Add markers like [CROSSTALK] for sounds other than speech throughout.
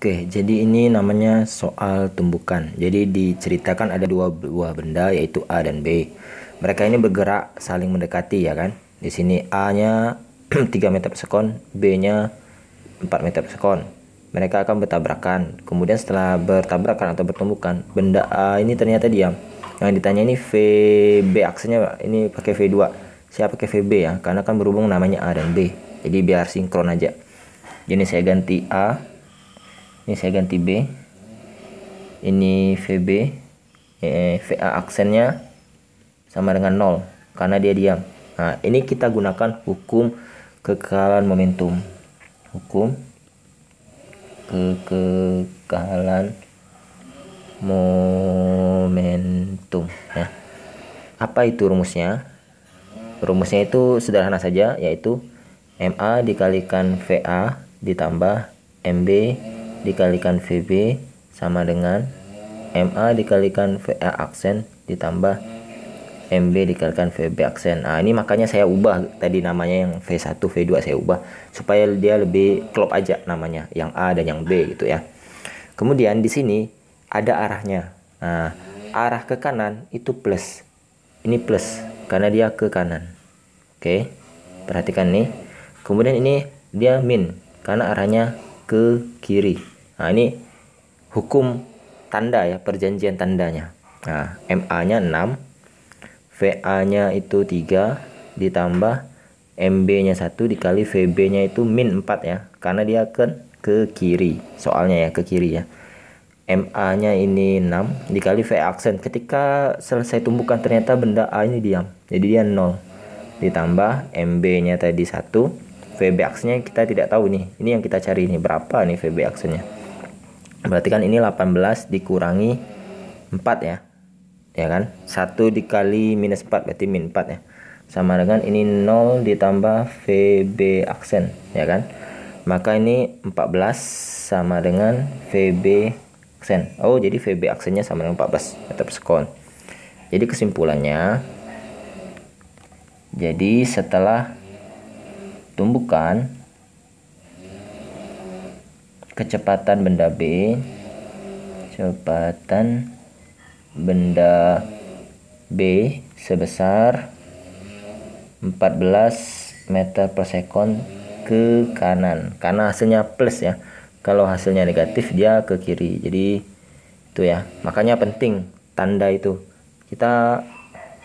Oke, jadi ini namanya soal tumbukan. Jadi diceritakan ada dua buah benda yaitu A dan B. Mereka ini bergerak saling mendekati ya kan. Di sini A-nya 3 [CLEARS THROAT] meter per sekon, B-nya 4 meter per sekon. Mereka akan bertabrakan. Kemudian setelah bertabrakan atau bertumbukan, benda A ini ternyata diam. Yang ditanya ini b aksinya ini pakai V2. Saya pakai v VB ya, karena kan berhubung namanya A dan B. Jadi biar sinkron aja. Jadi saya ganti A ini saya ganti B ini VB eh, VA aksennya sama dengan 0 karena dia diam nah ini kita gunakan hukum kekalan momentum hukum kekekalan momentum ya. apa itu rumusnya rumusnya itu sederhana saja yaitu MA dikalikan VA ditambah MB dikalikan VB sama dengan MA dikalikan VA aksen ditambah MB dikalikan VB aksen. Nah, ini makanya saya ubah tadi namanya yang V1, V2 saya ubah supaya dia lebih klop aja namanya, yang A dan yang B gitu ya. Kemudian di sini ada arahnya. Nah, arah ke kanan itu plus. Ini plus karena dia ke kanan. Oke. Perhatikan nih. Kemudian ini dia min karena arahnya ke kiri. Nah, ini hukum tanda ya, perjanjian tandanya. Nah, MA-nya 6, VA-nya itu 3 ditambah MB-nya 1 dikali VB-nya itu min 4 ya, karena dia akan ke kiri. Soalnya ya ke kiri ya. MA-nya ini 6 dikali V aksen. Ketika selesai tumbukan ternyata benda A ini diam. Jadi dia 0. Ditambah MB-nya tadi 1. VB aksennya kita tidak tahu nih. Ini yang kita cari nih berapa nih VB aksennya berarti kan ini 18 dikurangi 4 ya ya kan 1 dikali minus 4 berarti min 4 ya sama dengan ini 0 ditambah VB aksen ya kan maka ini 14 sama dengan VB aksen oh jadi VB aksennya sama dengan 14 tetap sekon jadi kesimpulannya jadi setelah tumbukan kecepatan benda B kecepatan benda B sebesar 14 meter per sekon ke kanan karena hasilnya plus ya kalau hasilnya negatif dia ke kiri jadi itu ya makanya penting tanda itu kita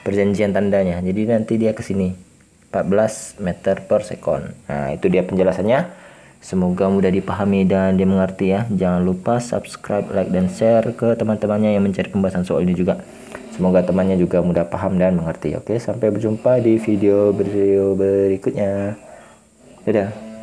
perjanjian tandanya jadi nanti dia ke sini 14 meter per sekon nah itu dia penjelasannya Semoga mudah dipahami dan dimengerti ya. Jangan lupa subscribe, like, dan share ke teman-temannya yang mencari pembahasan soal ini juga. Semoga temannya juga mudah paham dan mengerti. Oke, sampai berjumpa di video-video berikutnya. Dadah.